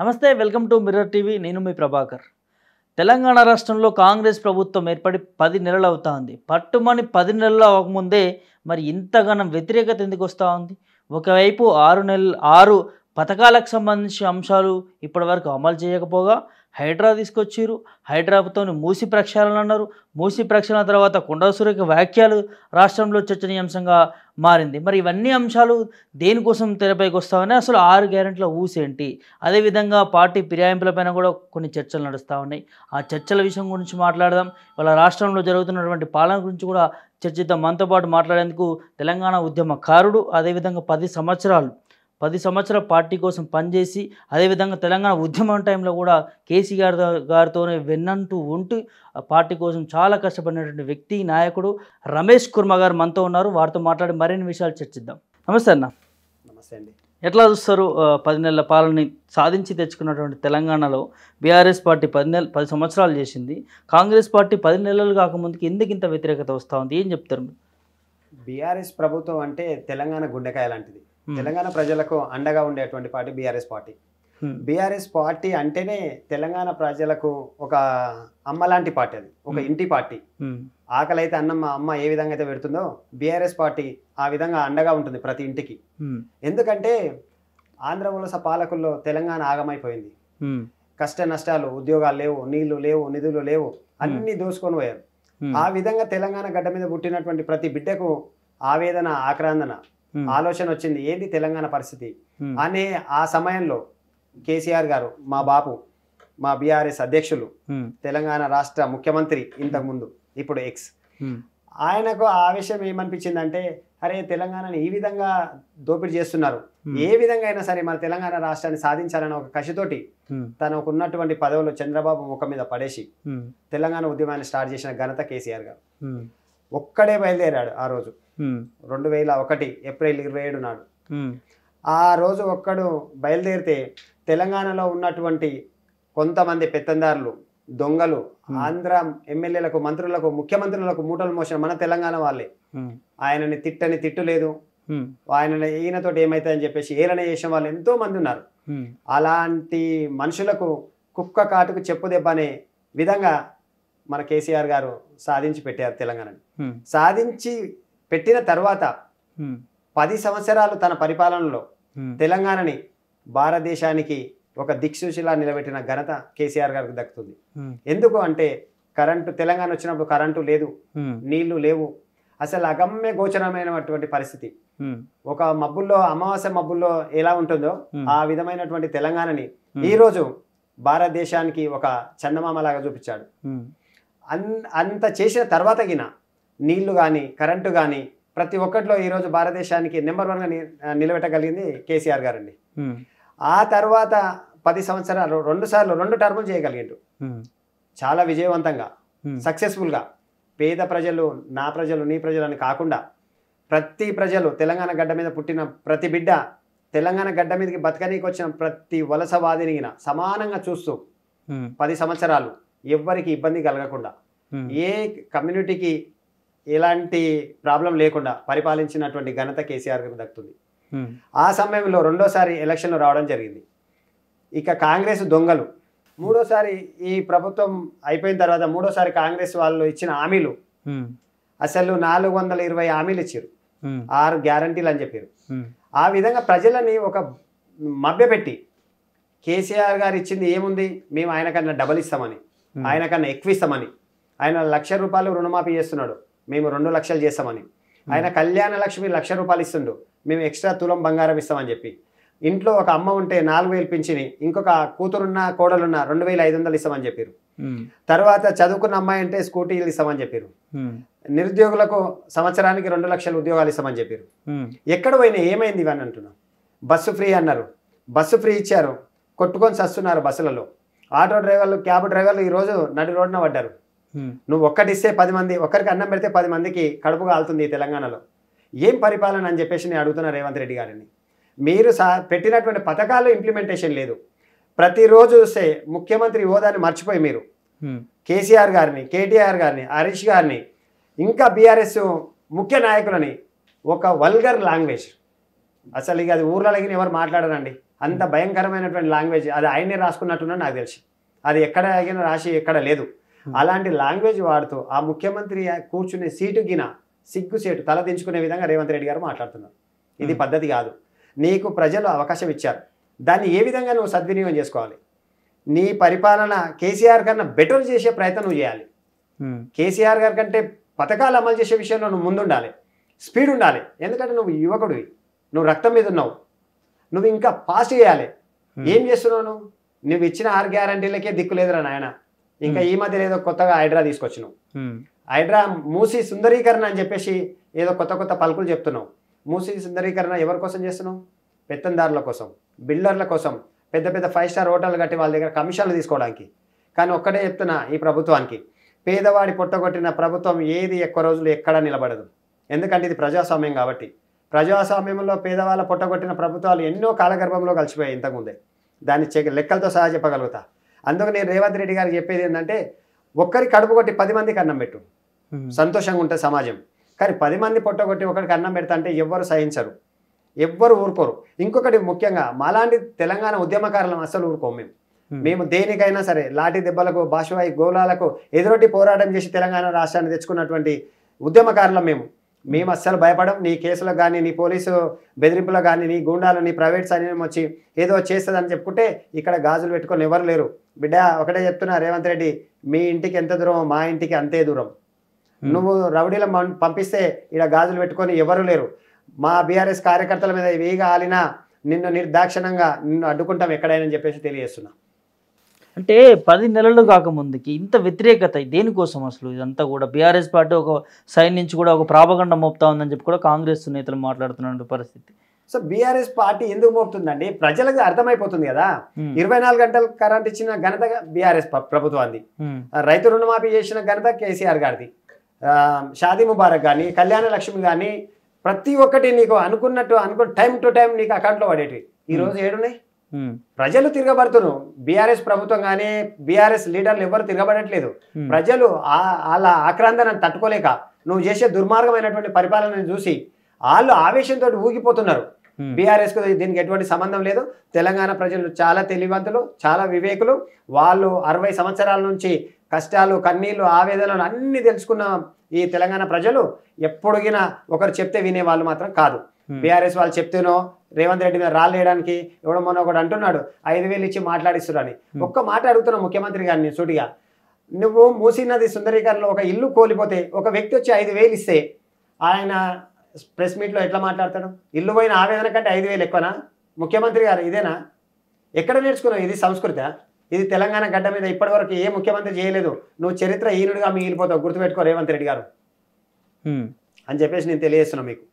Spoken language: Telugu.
నమస్తే వెల్కమ్ టు మిర్రర్ టీవీ నేను మీ ప్రభాకర్ తెలంగాణ రాష్ట్రంలో కాంగ్రెస్ ప్రభుత్వం ఏర్పడి పది నెలలు అవుతా ఉంది పట్టుమని పది నెలలు అవ్వకముందే మరి ఇంతగానం వ్యతిరేకత ఎందుకు వస్తూ ఉంది ఒకవైపు ఆరు నెలలు ఆరు పథకాలకు సంబంధించిన అంశాలు ఇప్పటివరకు అమలు చేయకపోగా హైడ్రా తీసుకొచ్చారు హైడ్రాతో మూసి ప్రక్షాళన అన్నారు మూసి ప్రక్షాళన తర్వాత కొండాసురేఖ వ్యాఖ్యలు రాష్ట్రంలో చర్చనీయాంశంగా మారింది మరి ఇవన్నీ అంశాలు దేనికోసం తెరపైకి వస్తామని అసలు ఆరు గ్యారెంటీల ఊసేంటి అదేవిధంగా పార్టీ ఫిరాయింపులపైన కూడా కొన్ని చర్చలు నడుస్తూ ఉన్నాయి ఆ చర్చల విషయం గురించి మాట్లాడదాం వాళ్ళ రాష్ట్రంలో జరుగుతున్నటువంటి పాలన గురించి కూడా చర్చిద్దాం మనతో పాటు మాట్లాడేందుకు తెలంగాణ ఉద్యమకారుడు అదేవిధంగా పది సంవత్సరాలు పది సంవత్సరాల పార్టీ కోసం పనిచేసి అదేవిధంగా తెలంగాణ ఉద్యమం టైంలో కూడా కేసీఆర్ గారితోనే వెన్నంటూ ఉంటూ పార్టీ కోసం చాలా కష్టపడినటువంటి వ్యక్తి నాయకుడు రమేష్ కుర్మ గారు మనతో ఉన్నారు వారితో మాట్లాడి మరిన్ని విషయాలు చర్చిద్దాం నమస్తే అన్న నమస్తే అండి ఎట్లా చూస్తారు పది నెలల పాలనని సాధించి తెచ్చుకున్నటువంటి తెలంగాణలో బీఆర్ఎస్ పార్టీ పది నెల పది సంవత్సరాలు చేసింది కాంగ్రెస్ పార్టీ పది నెలలు కాకముందుకి ఎందుకు ఇంత వ్యతిరేకత వస్తూ ఉంది ఏం చెప్తారు బీఆర్ఎస్ ప్రభుత్వం అంటే తెలంగాణ గుండెకాయ లాంటిది తెలంగాణ ప్రజలకు అండగా ఉండేటువంటి party BRS party BRS party అంటేనే తెలంగాణ ప్రజలకు ఒక అమ్మ లాంటి పార్టీ అది ఒక ఇంటి పార్టీ ఆకలి అయితే అన్నమ్మ అమ్మ ఏ విధంగా అయితే పెడుతుందో బీఆర్ఎస్ పార్టీ ఆ విధంగా అండగా ఉంటుంది ప్రతి ఇంటికి ఎందుకంటే ఆంధ్ర వలస పాలకుల్లో తెలంగాణ ఆగమైపోయింది కష్ట నష్టాలు ఉద్యోగాలు లేవు నీళ్లు లేవు నిధులు లేవు అన్ని దోసుకొని పోయారు ఆ విధంగా తెలంగాణ గడ్డ మీద పుట్టినటువంటి ప్రతి బిడ్డకు ఆవేదన ఆక్రాందన Hmm. ఆలోచన వచ్చింది ఏంది తెలంగాణ పరిస్థితి hmm. అనే ఆ సమయంలో కేసీఆర్ గారు మా బాపు మా బీఆర్ఎస్ అధ్యక్షులు hmm. తెలంగాణ రాష్ట్ర ముఖ్యమంత్రి ఇంతకుముందు ఇప్పుడు ఎక్స్ ఆయనకు ఆవేశం అంటే అరే తెలంగాణని ఈ విధంగా దోపిడీ చేస్తున్నారు ఏ విధంగా అయినా సరే మన తెలంగాణ రాష్ట్రాన్ని సాధించాలన్న ఒక కసితోటి తనకు ఉన్నటువంటి పదవులు చంద్రబాబు ముఖం మీద పడేసి తెలంగాణ ఉద్యమాన్ని స్టార్ట్ చేసిన ఘనత కేసీఆర్ గారు ఒక్కడే బయలుదేరాడు ఆ రోజు రెండు వేల ఒకటి ఏప్రిల్ ఇరవై ఏడు నాడు ఆ రోజు ఒక్కడు బయలుదేరితే తెలంగాణలో ఉన్నటువంటి కొంతమంది పెత్తందారులు దొంగలు ఆంధ్ర ఎమ్మెల్యేలకు మంత్రులకు ముఖ్యమంత్రులకు మూటలు మోసిన మన తెలంగాణ వాళ్ళే ఆయనని తిట్టని తిట్టు లేదు ఆయన ఈయనతో అని చెప్పేసి ఏలన చేసిన వాళ్ళు ఎంతో మంది ఉన్నారు అలాంటి మనుషులకు కుక్క కాటుకు చెప్పు దెబ్బ అనే విధంగా మన కేసీఆర్ గారు సాధించి పెట్టారు తెలంగాణని సాధించి పెట్టిన తర్వాత పది సంవత్సరాలు తన పరిపాలనలో తెలంగాణని భారతదేశానికి ఒక దిక్సూచిలా నిలబెట్టిన ఘనత కేసీఆర్ గారికి దక్కుతుంది ఎందుకు అంటే కరెంటు తెలంగాణ వచ్చినప్పుడు కరెంటు లేదు నీళ్లు లేవు అసలు అగమ్య గోచరమైనటువంటి పరిస్థితి ఒక మబ్బుల్లో అమావాస్య మబ్బుల్లో ఎలా ఉంటుందో ఆ విధమైనటువంటి తెలంగాణని ఈ రోజు భారతదేశానికి ఒక చందమామ లాగా చూపించాడు అన్ అంత చేసిన తర్వాత గిన నీళ్లు కానీ కరెంటు కానీ ప్రతి ఒక్కటిలో ఈరోజు భారతదేశానికి నెంబర్ వన్గా నిలబెట్టగలిగింది కేసీఆర్ గారు అండి ఆ తర్వాత పది సంవత్సరాలు రెండు సార్లు రెండు టర్ములు చేయగలిగిండు చాలా విజయవంతంగా సక్సెస్ఫుల్గా పేద ప్రజలు నా ప్రజలు నీ ప్రజలు అని కాకుండా ప్రతి ప్రజలు తెలంగాణ గడ్డ మీద పుట్టిన ప్రతి బిడ్డ తెలంగాణ గడ్డ మీదకి బతకనీకి వచ్చిన ప్రతి వలసవాదినిగిన సమానంగా చూస్తూ పది సంవత్సరాలు ఎవ్వరికి ఇబ్బంది కలగకుండా ఏ కమ్యూనిటీకి ఎలాంటి ప్రాబ్లం లేకుండా పరిపాలించినటువంటి ఘనత కేసీఆర్ గారికి దక్కుతుంది ఆ సమయంలో రెండోసారి ఎలక్షన్లు రావడం జరిగింది ఇక కాంగ్రెస్ దొంగలు మూడోసారి ఈ ప్రభుత్వం అయిపోయిన తర్వాత మూడోసారి కాంగ్రెస్ వాళ్ళు ఇచ్చిన హామీలు అసలు నాలుగు వందల ఇరవై హామీలు ఇచ్చారు ఆరు గ్యారంటీలు అని చెప్పారు ఆ విధంగా ప్రజలని ఒక మభ్యపెట్టి కేసీఆర్ గారు ఇచ్చింది ఏముంది మేము ఆయన కన్నా డబల్ ఇస్తామని ఆయన కన్నా ఎక్కువ ఇస్తామని ఆయన లక్ష రూపాయలు రుణమాఫీ చేస్తున్నాడు మేము రెండు లక్షలు చేస్తామని ఆయన కళ్యాణ లక్ష్మి లక్ష రూపాయలు ఇస్తుండు మేము ఎక్స్ట్రా తులం బంగారం ఇస్తామని చెప్పి ఇంట్లో ఒక అమ్మ ఉంటే నాలుగు వేలు పింఛని ఇంకొక కూతురున్న కోడలున్న రెండు వేల ఐదు వందలు ఇస్తామని చెప్పారు తర్వాత చదువుకున్న అమ్మాయి అంటే స్కూటీలు ఇస్తామని చెప్పారు నిరుద్యోగులకు సంవత్సరానికి రెండు లక్షలు ఉద్యోగాలు ఇస్తామని చెప్పారు ఎక్కడ పోయినా ఏమైంది ఇవన్నీ అంటున్నాం బస్సు ఫ్రీ అన్నారు బస్సు ఫ్రీ ఇచ్చారు కొట్టుకొని చస్తున్నారు బస్సులలో ఆటో డ్రైవర్లు క్యాబ్ డ్రైవర్లు ఈరోజు నడి రోడ్డున పడ్డారు నువ్వు ఒక్కటిస్తే పది మంది ఒక్కరికి అన్నం పెడితే పది మందికి కడుపు కాలుతుంది తెలంగాణలో ఏం పరిపాలన అని చెప్పేసి నేను అడుగుతున్నా రేవంత్ రెడ్డి గారిని మీరు సా పెట్టినటువంటి పథకాలు ఇంప్లిమెంటేషన్ లేదు ప్రతిరోజు చూస్తే ముఖ్యమంత్రి హోదాని మర్చిపోయి మీరు కేసీఆర్ గారిని కేటీఆర్ గారిని హరీష్ గారిని ఇంకా బీఆర్ఎస్ ముఖ్య నాయకులని ఒక వల్గర్ లాంగ్వేజ్ అసలు ఇక అది ఊర్లో ఎవరు మాట్లాడరండి అంత భయంకరమైనటువంటి లాంగ్వేజ్ అది ఆయనే రాసుకున్నట్టున్నా నాకు తెలిసి అది ఎక్కడ ఆగిన రాసి ఎక్కడ లేదు hmm. అలాంటి లాంగ్వేజ్ వాడుతూ ఆ ముఖ్యమంత్రి కూర్చునే సీటు గిన సిగ్గు సీటు తల దించుకునే విధంగా రేవంత్ రెడ్డి గారు మాట్లాడుతున్నారు ఇది hmm. పద్ధతి కాదు నీకు ప్రజలు అవకాశం ఇచ్చారు దాన్ని ఏ విధంగా నువ్వు సద్వినియోగం చేసుకోవాలి నీ పరిపాలన కేసీఆర్ కన్నా బెటర్ చేసే ప్రయత్నం నువ్వు చేయాలి hmm. కేసీఆర్ గారి కంటే పథకాలు అమలు చేసే విషయంలో నువ్వు ముందుండాలి స్పీడ్ ఉండాలి ఎందుకంటే నువ్వు యువకుడివి నువ్వు రక్తం మీద ఉన్నావు నువ్వు ఇంకా పాస్ చేయాలి ఏం చేస్తున్నావు నువ్వు నువ్వు ఇచ్చిన ఆరు గ్యారంటీలకే దిక్కు లేదురా నాయన ఇంకా ఈ మధ్య ఏదో కొత్తగా హైడ్రా తీసుకొచ్చినావు హైడ్రా మూసి సుందరీకరణ అని చెప్పేసి ఏదో కొత్త కొత్త పలుకులు చెప్తున్నావు మూసి సుందరీకరణ ఎవరి కోసం చేస్తున్నావు పెత్తందారుల కోసం బిల్డర్ల కోసం పెద్ద పెద్ద ఫైవ్ స్టార్ హోటల్ కట్టి వాళ్ళ దగ్గర కమిషన్లు తీసుకోవడానికి కానీ ఒక్కటే చెప్తున్నా ఈ ప్రభుత్వానికి పేదవాడి పొట్టగొట్టిన ప్రభుత్వం ఏది ఎక్కువ రోజులు ఎక్కడా నిలబడదు ఎందుకంటే ఇది ప్రజాస్వామ్యం కాబట్టి ప్రజాస్వామ్యంలో పేదవాళ్ళ పొట్టగొట్టిన ప్రభుత్వాలు ఎన్నో కాలగర్భంలో కలిసిపోయాయి ఇంతకుముందే దాన్ని చె లెక్కలతో సహా చెప్పగలుగుతా అందుకు నేను రేవంత్ రెడ్డి గారికి చెప్పేది ఏంటంటే ఒక్కరి కడుపు కొట్టి పది మందికి అన్నం పెట్టు సంతోషంగా ఉంటుంది సమాజం కానీ పది మంది పొట్టగొట్టి ఒకరికి అన్నం పెడతా అంటే ఎవ్వరు సహించరు ఎవ్వరు ఊరుకోరు ఇంకొకటి ముఖ్యంగా మాలాంటి తెలంగాణ ఉద్యమకారులం అసలు ఊరుకోము మేము మేము దేనికైనా సరే లాఠీ దెబ్బలకు భాషవాయి గోళాలకు ఎదురొట్టి పోరాటం చేసి తెలంగాణ రాష్ట్రాన్ని తెచ్చుకున్నటువంటి ఉద్యమకారులం మేము మేము అస్సలు భయపడం నీ కేసులకు కానీ నీ పోలీసు బెదిరింపులకు కానీ నీ గుండాలు నీ ప్రైవేట్ సైన్యం వచ్చి ఏదో చేస్తుందని చెప్పుకుంటే ఇక్కడ గాజులు పెట్టుకొని ఎవరు లేరు బిడ్డ ఒకటే చెప్తున్నా రేవంత్ రెడ్డి మీ ఇంటికి ఎంత దూరం మా ఇంటికి అంతే దూరం నువ్వు రౌడీల పంపిస్తే ఇక్కడ గాజులు పెట్టుకొని ఎవరు లేరు మా బీఆర్ఎస్ కార్యకర్తల మీద వేగ ఆలినా నిన్ను నిర్దాక్షిణంగా నిన్ను అడ్డుకుంటాం ఎక్కడైనా చెప్పేసి తెలియజేస్తున్నా అంటే పది నెలలు కాకముందుకి ఇంత వ్యతిరేకత దేనికోసం అసలు ఇదంతా కూడా బీఆర్ఎస్ పార్టీ ఒక సైడ్ నుంచి కూడా ఒక ప్రాపగండ మోపుతా ఉందని చెప్పి కూడా కాంగ్రెస్ నేతలు మాట్లాడుతున్న పరిస్థితి సో బీఆర్ఎస్ పార్టీ ఎందుకు మోపుతుందండి ప్రజలకు అర్థమైపోతుంది కదా ఇరవై నాలుగు గంటలు కరెంట్ ఇచ్చిన ఘనత బీఆర్ఎస్ ప్రభుత్వాన్ని రైతు రుణమాఫీ చేసిన ఘనత కేసీఆర్ గారిది షాదీ ముబారక్ కానీ కళ్యాణ లక్ష్మి కానీ ప్రతి ఒక్కటి నీకు అనుకున్నట్టు అనుకున్న టైం టు టైం నీకు అకౌంట్లో పడేటివి ఈరోజు ఏడున్నాయి ప్రజలు తిరగబడుతున్నారు బీఆర్ఎస్ ప్రభుత్వం కానీ బీఆర్ఎస్ లీడర్లు ఎవరు తిరగబడట్లేదు ప్రజలు వాళ్ళ ఆక్రాంతాన్ని తట్టుకోలేక నువ్వు చేసే దుర్మార్గమైనటువంటి పరిపాలన చూసి వాళ్ళు ఆవేశంతో ఊగిపోతున్నారు బీఆర్ఎస్ కు దీనికి ఎటువంటి సంబంధం లేదు తెలంగాణ ప్రజలు చాలా తెలివంతులు చాలా వివేకులు వాళ్ళు అరవై సంవత్సరాల నుంచి కష్టాలు కన్నీళ్లు ఆవేదనలు అన్ని తెలుసుకున్న ఈ తెలంగాణ ప్రజలు ఎప్పుడుగినా ఒకరు చెప్తే వినేవాళ్ళు మాత్రం కాదు బీఆర్ఎస్ వాళ్ళు చెప్తేనో రేవంత్ రెడ్డి మీద రాలేయడానికి ఎవడో మొన్న ఒకటి అంటున్నాడు ఐదు వేలు ఇచ్చి అని ఒక్క మాట అడుగుతున్నా ముఖ్యమంత్రి గారిని సూటిగా నువ్వు మూసీ నది సుందరీకరణలో ఒక ఇల్లు కోల్పోతే ఒక వ్యక్తి వచ్చి ఐదు వేలు ఇస్తే ఆయన ప్రెస్ మీట్లో ఎట్లా మాట్లాడతాడు ఇల్లు పోయిన ఆవేదన కంటే ఐదు వేలు ఎక్కువనా ముఖ్యమంత్రి గారు ఇదేనా ఎక్కడ నేర్చుకున్నావు ఇది సంస్కృత ఇది తెలంగాణ గడ్డ మీద ఇప్పటివరకు ఏ ముఖ్యమంత్రి చేయలేదు నువ్వు చరిత్ర ఈనుడిగా మిగిలిపోతావు గుర్తుపెట్టుకో రేవంత్ రెడ్డి గారు అని చెప్పేసి నేను తెలియజేస్తున్నాను మీకు